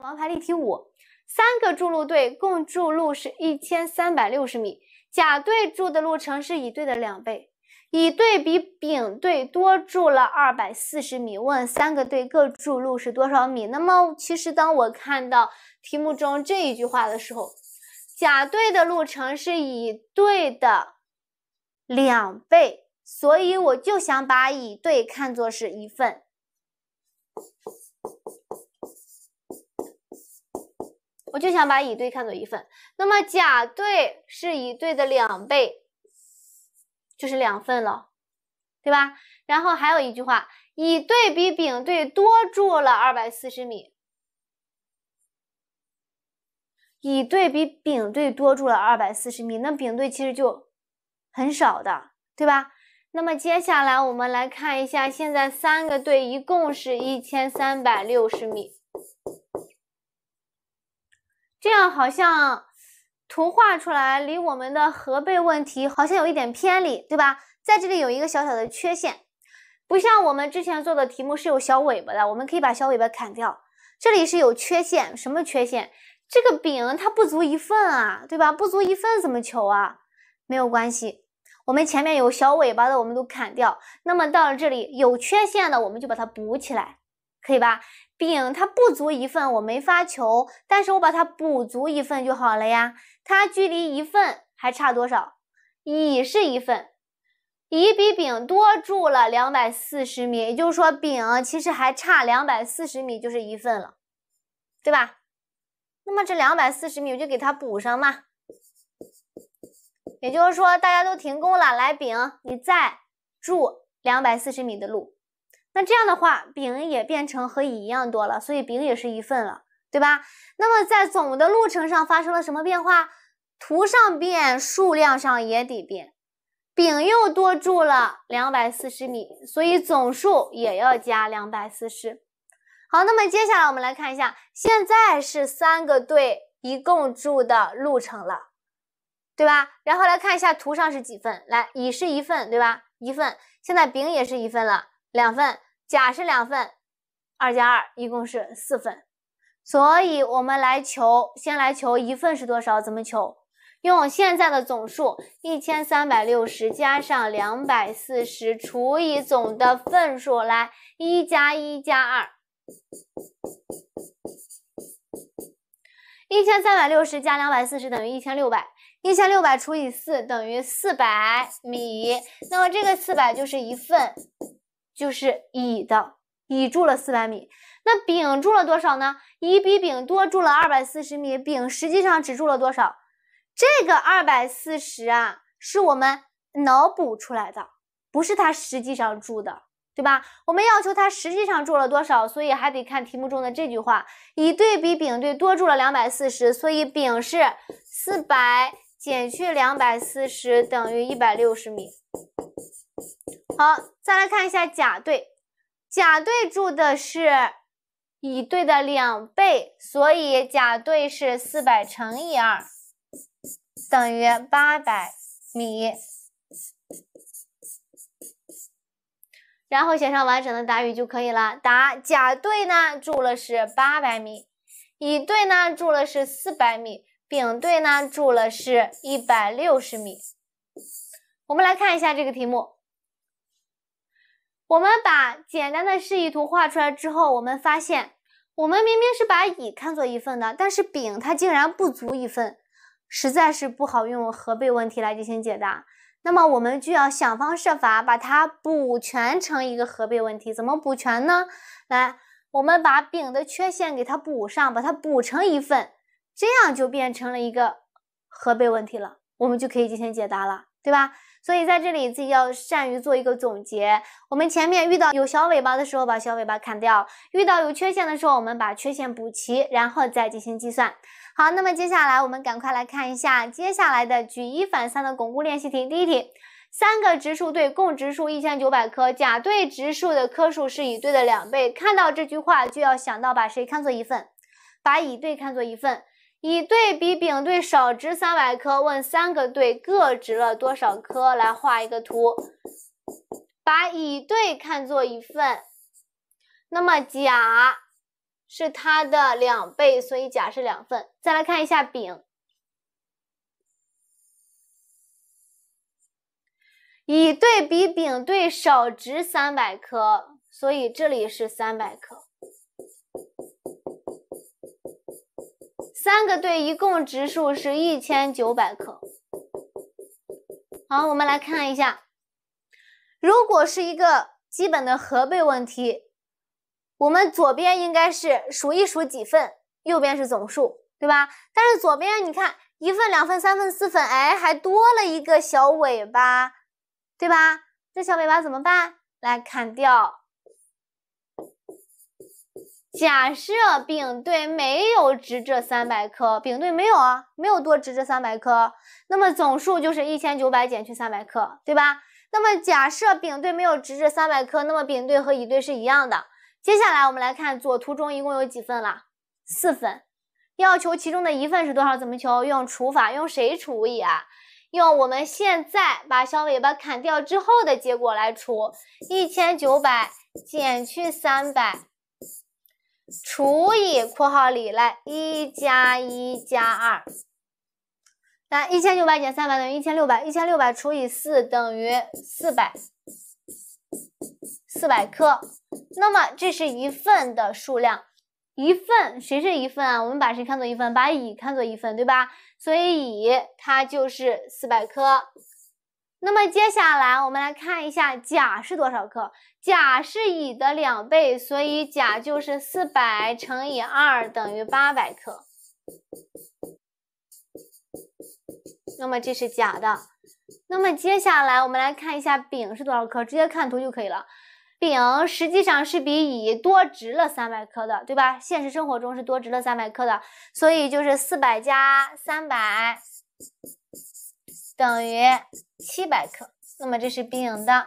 王牌例题五，三个筑路队共筑路是一千三百六十米，甲队筑的路程是乙队的两倍，乙队比丙队多筑了二百四十米。问三个队各筑路是多少米？那么，其实当我看到题目中这一句话的时候，甲队的路程是乙队的两倍，所以我就想把乙队看作是一份。我就想把乙队看作一份，那么甲队是乙队的两倍，就是两份了，对吧？然后还有一句话，乙队比丙队多住了二百四十米，乙队比丙队多住了二百四十米，那丙队其实就很少的，对吧？那么接下来我们来看一下，现在三个队一共是一千三百六十米。这样好像图画出来，离我们的和倍问题好像有一点偏离，对吧？在这里有一个小小的缺陷，不像我们之前做的题目是有小尾巴的，我们可以把小尾巴砍掉。这里是有缺陷，什么缺陷？这个饼它不足一份啊，对吧？不足一份怎么求啊？没有关系，我们前面有小尾巴的我们都砍掉，那么到了这里有缺陷的，我们就把它补起来，可以吧？丙它不足一份，我没法求，但是我把它补足一份就好了呀。它距离一份还差多少？乙是一份。乙比丙多住了两百四十米，也就是说，丙其实还差两百四十米，就是一份了，对吧？那么这两百四十米我就给它补上嘛。也就是说，大家都停工了，来，丙，你再筑两百四十米的路。那这样的话，丙也变成和乙一样多了，所以丙也是一份了，对吧？那么在总的路程上发生了什么变化？图上变，数量上也得变。丙又多住了两百四十米，所以总数也要加两百四十。好，那么接下来我们来看一下，现在是三个队一共住的路程了，对吧？然后来看一下图上是几份，来，乙是一份，对吧？一份，现在丙也是一份了。两份，甲是两份，二加二一共是四份，所以我们来求，先来求一份是多少？怎么求？用现在的总数一千三百六十加上两百四十除以总的份数来，一加一加二，一千三百六十加两百四十等于一千六百，一千六百除以四等于四百米，那么这个四百就是一份。就是乙的，乙住了四百米，那丙住了多少呢？乙比丙多住了二百四十米，丙实际上只住了多少？这个二百四十啊，是我们脑补出来的，不是他实际上住的，对吧？我们要求他实际上住了多少，所以还得看题目中的这句话，乙队比丙队多住了两百四十，所以丙是四百减去两百四十等于一百六十米。好，再来看一下甲队。甲队住的是乙队的两倍，所以甲队是四百乘以二，等于八百米。然后写上完整的答语就可以了。答：甲队呢住了是八百米，乙队呢住了是四百米，丙队呢住了是一百六十米。我们来看一下这个题目。我们把简单的示意图画出来之后，我们发现，我们明明是把乙看作一份的，但是丙它竟然不足一份，实在是不好用和倍问题来进行解答。那么我们就要想方设法把它补全成一个和倍问题。怎么补全呢？来，我们把丙的缺陷给它补上，把它补成一份，这样就变成了一个和倍问题了，我们就可以进行解答了。对吧？所以在这里自己要善于做一个总结。我们前面遇到有小尾巴的时候，把小尾巴砍掉；遇到有缺陷的时候，我们把缺陷补齐，然后再进行计算。好，那么接下来我们赶快来看一下接下来的举一反三的巩固练习题。第一题：三个植树队共植树一千九百棵，甲队植树的棵数是乙队的两倍。看到这句话就要想到把谁看作一份，把乙队看作一份。乙队比丙队少植三百棵，问三个队各植了多少棵？来画一个图，把乙队看作一份，那么甲是它的两倍，所以甲是两份。再来看一下丙，乙队比丙队少植三百颗，所以这里是三百克。三个队一共植树是一千九百棵。好，我们来看一下，如果是一个基本的和倍问题，我们左边应该是数一数几份，右边是总数，对吧？但是左边你看，一份、两份、三份、四份，哎，还多了一个小尾巴，对吧？这小尾巴怎么办？来砍掉。假设丙队没有值这三百棵，丙队没有啊，没有多值这三百棵。那么总数就是一千九百减去三百棵，对吧？那么假设丙队没有值这三百棵，那么丙队和乙队是一样的。接下来我们来看左图中一共有几份了，四份。要求其中的一份是多少，怎么求？用除法，用谁除以啊？用我们现在把小尾巴砍掉之后的结果来除，一千九百减去三百。除以括号里来，一加一加二，来一千九百减三百等于一千六百，一千六百除以四等于四百，四百克。那么这是一份的数量，一份谁是一份啊？我们把谁看作一份？把乙看作一份，对吧？所以乙它就是四百克。那么接下来我们来看一下甲是多少克，甲是乙的两倍，所以甲就是四百乘以二等于八百克。那么这是甲的。那么接下来我们来看一下丙是多少克，直接看图就可以了。丙实际上是比乙多值了三百克的，对吧？现实生活中是多值了三百克的，所以就是四百加三百。等于七百克，那么这是丙的，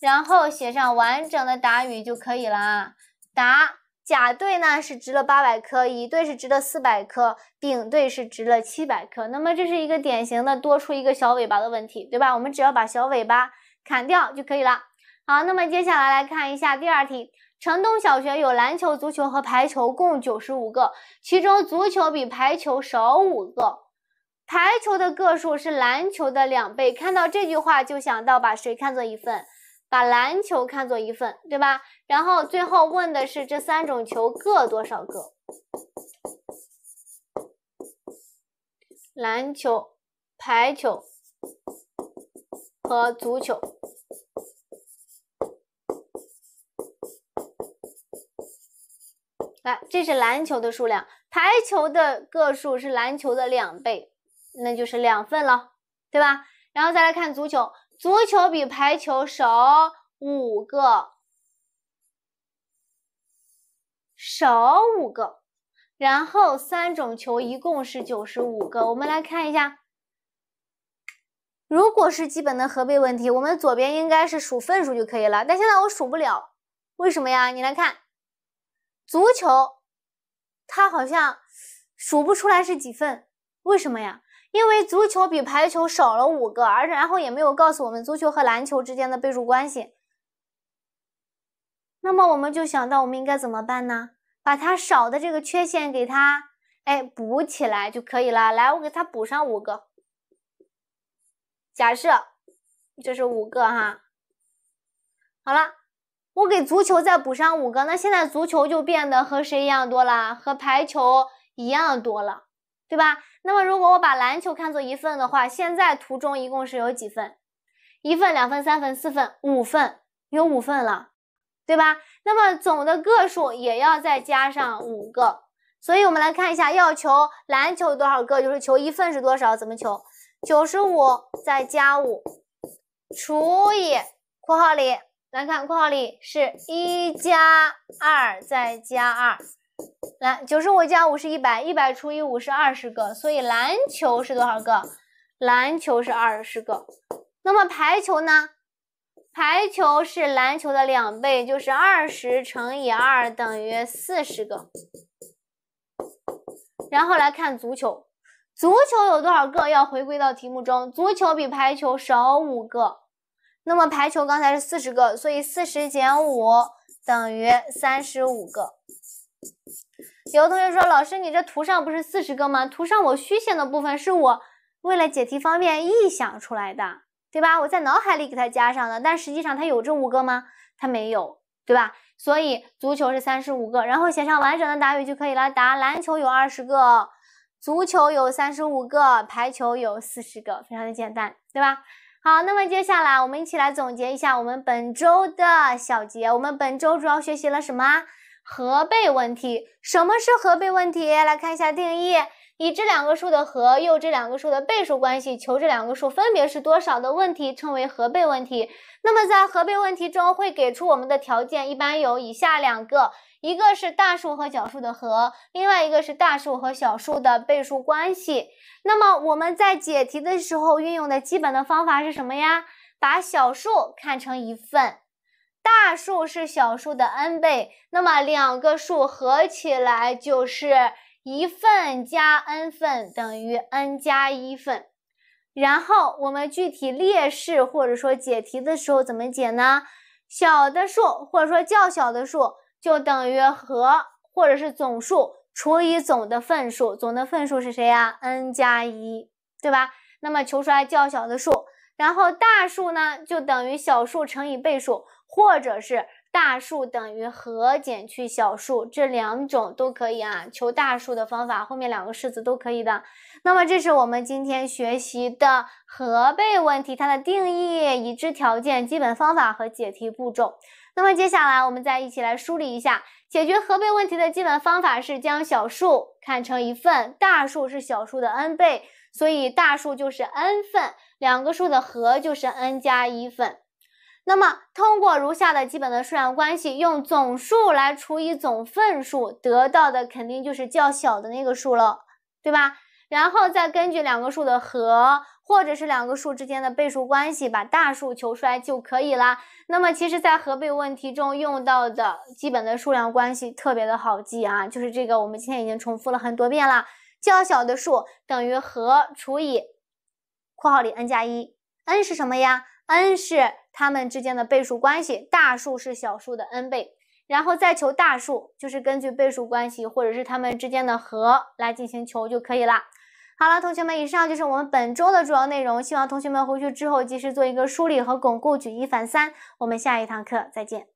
然后写上完整的答语就可以了啊。答：甲队呢是值了八百克，乙队是值了四百克，丙队是值了七百克。那么这是一个典型的多出一个小尾巴的问题，对吧？我们只要把小尾巴砍掉就可以了。好，那么接下来来看一下第二题：城东小学有篮球、足球和排球共九十五个，其中足球比排球少五个。排球的个数是篮球的两倍，看到这句话就想到把谁看作一份，把篮球看作一份，对吧？然后最后问的是这三种球各多少个？篮球、排球和足球。来，这是篮球的数量，排球的个数是篮球的两倍。那就是两份了，对吧？然后再来看足球，足球比排球少五个，少五个。然后三种球一共是九十五个。我们来看一下，如果是基本的和倍问题，我们左边应该是数份数就可以了。但现在我数不了，为什么呀？你来看，足球，它好像数不出来是几份，为什么呀？因为足球比排球少了五个，而然后也没有告诉我们足球和篮球之间的倍数关系。那么我们就想到我们应该怎么办呢？把它少的这个缺陷给它，哎，补起来就可以了。来，我给它补上五个。假设这是五个哈。好了，我给足球再补上五个，那现在足球就变得和谁一样多了？和排球一样多了。对吧？那么如果我把篮球看作一份的话，现在图中一共是有几份？一份、两份、三份、四份、五份，有五份了，对吧？那么总的个数也要再加上五个，所以我们来看一下，要求篮球多少个，就是求一份是多少，怎么求？九十五再加五除以括号里，来看括号里是一加二再加二。来，九十五加五是一百，一百除以五是二十个，所以篮球是多少个？篮球是二十个。那么排球呢？排球是篮球的两倍，就是二十乘以二等于四十个。然后来看足球，足球有多少个？要回归到题目中，足球比排球少五个，那么排球刚才是四十个，所以四十减五等于三十五个。有的同学说：“老师，你这图上不是四十个吗？图上我虚线的部分是我为了解题方便臆想出来的，对吧？我在脑海里给它加上了，但实际上它有这五个吗？它没有，对吧？所以足球是三十五个，然后写上完整的答语就可以了。答：篮球有二十个，足球有三十五个，排球有四十个，非常的简单，对吧？好，那么接下来我们一起来总结一下我们本周的小结。我们本周主要学习了什么？”和倍问题，什么是和倍问题？来看一下定义：已知两个数的和，又知两个数的倍数关系，求这两个数分别是多少的问题，称为和倍问题。那么在和倍问题中，会给出我们的条件，一般有以下两个：一个是大数和小数的和，另外一个是大数和小数的倍数关系。那么我们在解题的时候，运用的基本的方法是什么呀？把小数看成一份。大数是小数的 n 倍，那么两个数合起来就是一份加 n 份等于 n 加一份。然后我们具体列式或者说解题的时候怎么解呢？小的数或者说较小的数就等于和或者是总数除以总的份数，总的份数是谁呀？n 加一，对吧？那么求出来较小的数，然后大数呢就等于小数乘以倍数。或者是大数等于和减去小数，这两种都可以啊。求大数的方法，后面两个式子都可以的。那么，这是我们今天学习的和倍问题，它的定义、已知条件、基本方法和解题步骤。那么，接下来我们再一起来梳理一下，解决和倍问题的基本方法是将小数看成一份，大数是小数的 n 倍，所以大数就是 n 份，两个数的和就是 n 加一份。那么，通过如下的基本的数量关系，用总数来除以总份数，得到的肯定就是较小的那个数了，对吧？然后再根据两个数的和，或者是两个数之间的倍数关系，把大数求出来就可以啦。那么，其实，在和倍问题中用到的基本的数量关系特别的好记啊，就是这个，我们今天已经重复了很多遍了。较小的数等于和除以括号里 n 加一，n 是什么呀？n 是它们之间的倍数关系，大数是小数的 n 倍，然后再求大数，就是根据倍数关系或者是它们之间的和来进行求就可以了。好了，同学们，以上就是我们本周的主要内容，希望同学们回去之后及时做一个梳理和巩固，举一反三。我们下一堂课再见。